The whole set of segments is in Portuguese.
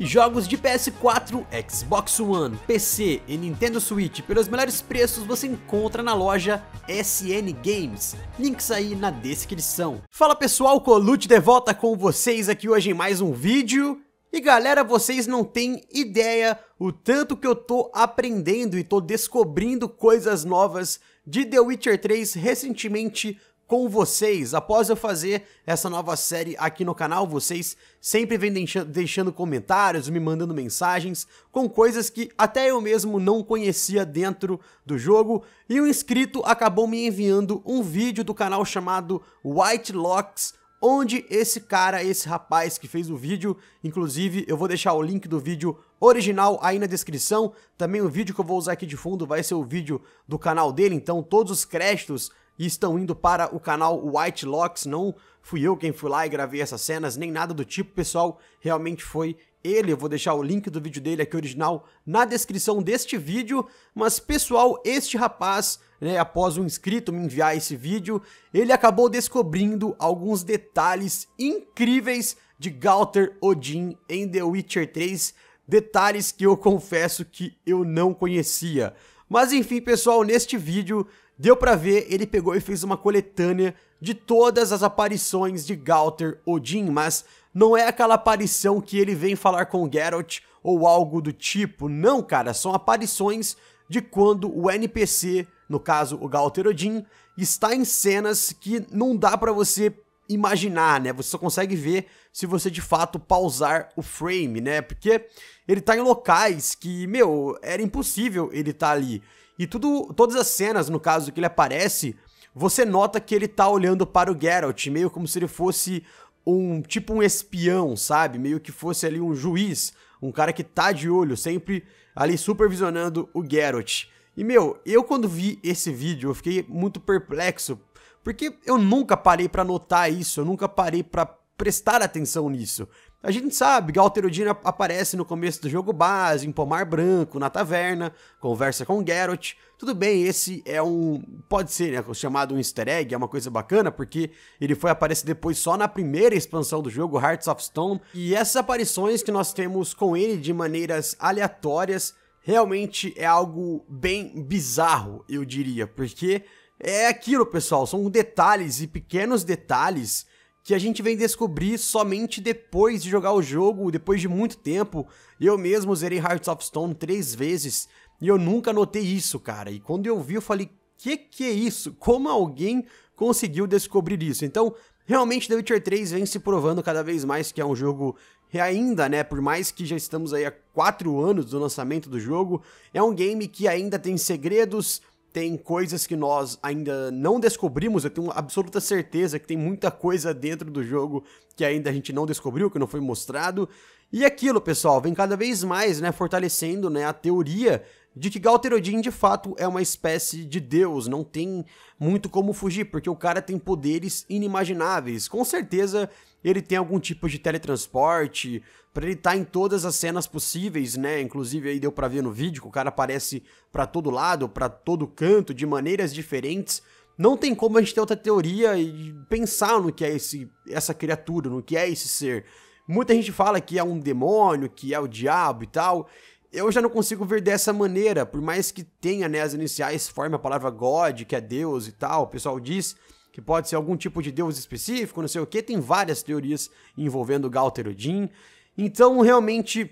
Jogos de PS4, Xbox One, PC e Nintendo Switch pelos melhores preços você encontra na loja SN Games. Links aí na descrição. Fala pessoal, Colute de volta com vocês aqui hoje em mais um vídeo. E galera, vocês não têm ideia o tanto que eu tô aprendendo e tô descobrindo coisas novas de The Witcher 3 recentemente com vocês. Após eu fazer essa nova série aqui no canal, vocês sempre vêm deixando comentários, me mandando mensagens com coisas que até eu mesmo não conhecia dentro do jogo. E um inscrito acabou me enviando um vídeo do canal chamado White Locks onde esse cara, esse rapaz que fez o vídeo, inclusive eu vou deixar o link do vídeo original aí na descrição, também o vídeo que eu vou usar aqui de fundo vai ser o vídeo do canal dele, então todos os créditos e estão indo para o canal White Locks. Não fui eu quem fui lá e gravei essas cenas, nem nada do tipo, pessoal. Realmente foi ele. Eu vou deixar o link do vídeo dele aqui original na descrição deste vídeo. Mas, pessoal, este rapaz, né, após um inscrito me enviar esse vídeo, ele acabou descobrindo alguns detalhes incríveis de Galter Odin em The Witcher 3. Detalhes que eu confesso que eu não conhecia. Mas enfim, pessoal, neste vídeo Deu para ver, ele pegou e fez uma coletânea de todas as aparições de Galter Odin, mas não é aquela aparição que ele vem falar com Geralt ou algo do tipo. Não, cara, são aparições de quando o NPC, no caso o Galter Odin, está em cenas que não dá para você imaginar, né? Você só consegue ver se você de fato pausar o frame, né? Porque ele tá em locais que, meu, era impossível ele tá ali. E tudo, todas as cenas, no caso, que ele aparece, você nota que ele tá olhando para o Geralt, meio como se ele fosse um tipo um espião, sabe? Meio que fosse ali um juiz, um cara que tá de olho, sempre ali supervisionando o Geralt. E meu, eu quando vi esse vídeo, eu fiquei muito perplexo, porque eu nunca parei para notar isso, eu nunca parei para prestar atenção nisso. A gente sabe, Galterodino aparece no começo do jogo base, em Pomar Branco, na taverna, conversa com Geralt. Tudo bem, esse é um. Pode ser né, chamado um easter egg, é uma coisa bacana, porque ele foi aparecer depois só na primeira expansão do jogo, Hearts of Stone. E essas aparições que nós temos com ele de maneiras aleatórias realmente é algo bem bizarro, eu diria, porque é aquilo, pessoal, são detalhes e pequenos detalhes que a gente vem descobrir somente depois de jogar o jogo, depois de muito tempo. Eu mesmo zerei Hearts of Stone três vezes e eu nunca notei isso, cara. E quando eu vi, eu falei: que que é isso? Como alguém conseguiu descobrir isso? Então, realmente, The Witcher 3 vem se provando cada vez mais que é um jogo e ainda, né, por mais que já estamos aí há quatro anos do lançamento do jogo, é um game que ainda tem segredos, tem coisas que nós ainda não descobrimos. Eu tenho absoluta certeza que tem muita coisa dentro do jogo que ainda a gente não descobriu, que não foi mostrado. E aquilo, pessoal, vem cada vez mais, né, fortalecendo, né, a teoria de que Galterodin de fato é uma espécie de deus, não tem muito como fugir, porque o cara tem poderes inimagináveis. Com certeza ele tem algum tipo de teletransporte, para ele estar tá em todas as cenas possíveis, né? Inclusive aí deu para ver no vídeo que o cara aparece para todo lado, para todo canto, de maneiras diferentes. Não tem como a gente ter outra teoria e pensar no que é esse, essa criatura, no que é esse ser. Muita gente fala que é um demônio, que é o diabo e tal. Eu já não consigo ver dessa maneira, por mais que tenha né, as iniciais forme a palavra God, que é Deus e tal, o pessoal diz que pode ser algum tipo de Deus específico, não sei o que, tem várias teorias envolvendo Galter Odin. Então, realmente,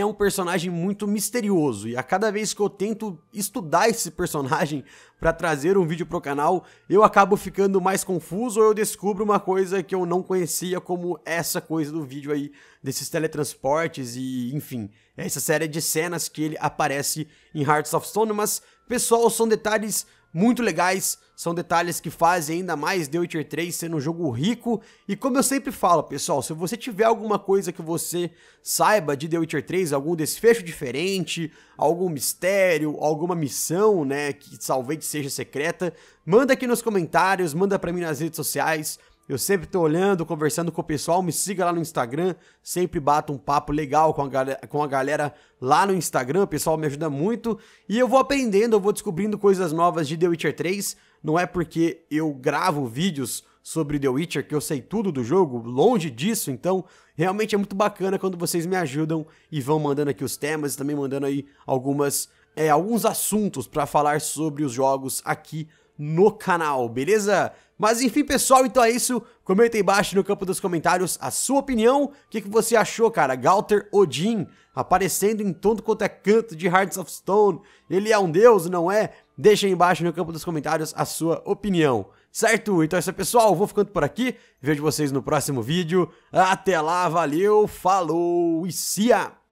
é um personagem muito misterioso e a cada vez que eu tento estudar esse personagem para trazer um vídeo pro canal, eu acabo ficando mais confuso ou eu descubro uma coisa que eu não conhecia como essa coisa do vídeo aí desses teletransportes e, enfim, essa série de cenas que ele aparece em Hearts of Stone, mas pessoal, são detalhes muito legais, são detalhes que fazem ainda mais The Witcher 3 sendo um jogo rico. E como eu sempre falo, pessoal, se você tiver alguma coisa que você saiba de The Witcher 3, algum desfecho diferente, algum mistério, alguma missão, né, que talvez seja secreta, manda aqui nos comentários, manda para mim nas redes sociais. Eu sempre tô olhando, conversando com o pessoal, me siga lá no Instagram, sempre bato um papo legal com a, galera, com a galera lá no Instagram, o pessoal me ajuda muito, e eu vou aprendendo, eu vou descobrindo coisas novas de The Witcher 3, não é porque eu gravo vídeos sobre The Witcher que eu sei tudo do jogo, longe disso, então realmente é muito bacana quando vocês me ajudam e vão mandando aqui os temas e também mandando aí algumas é, alguns assuntos para falar sobre os jogos aqui no canal, beleza? Mas enfim, pessoal, então é isso. Comenta aí embaixo no campo dos comentários a sua opinião. O que, que você achou, cara? Galter Odin aparecendo em todo quanto é canto de Hearts of Stone. Ele é um deus, não é? Deixa aí embaixo no campo dos comentários a sua opinião. Certo? Então é isso, pessoal. vou ficando por aqui. Vejo vocês no próximo vídeo. Até lá, valeu, falou e cia!